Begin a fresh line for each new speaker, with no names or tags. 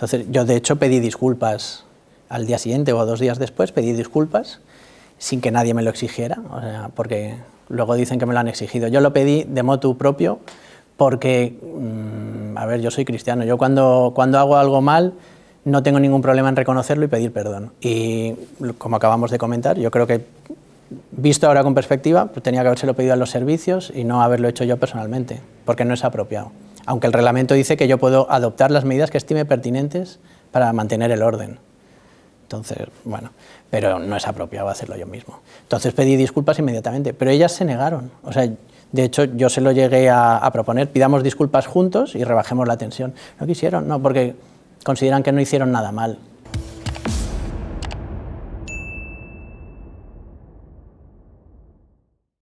Entonces yo de hecho pedí disculpas al día siguiente o dos días después, pedí disculpas sin que nadie me lo exigiera, o sea, porque luego dicen que me lo han exigido. Yo lo pedí de motu propio porque, mm, a ver, yo soy cristiano, yo cuando, cuando hago algo mal no tengo ningún problema en reconocerlo y pedir perdón. Y como acabamos de comentar, yo creo que visto ahora con perspectiva, pues tenía que habérselo pedido a los servicios y no haberlo hecho yo personalmente, porque no es apropiado aunque el reglamento dice que yo puedo adoptar las medidas que estime pertinentes para mantener el orden. Entonces, bueno, pero no es apropiado hacerlo yo mismo. Entonces pedí disculpas inmediatamente, pero ellas se negaron. O sea, de hecho, yo se lo llegué a, a proponer, pidamos disculpas juntos y rebajemos la tensión. No quisieron, no, porque consideran que no hicieron nada mal.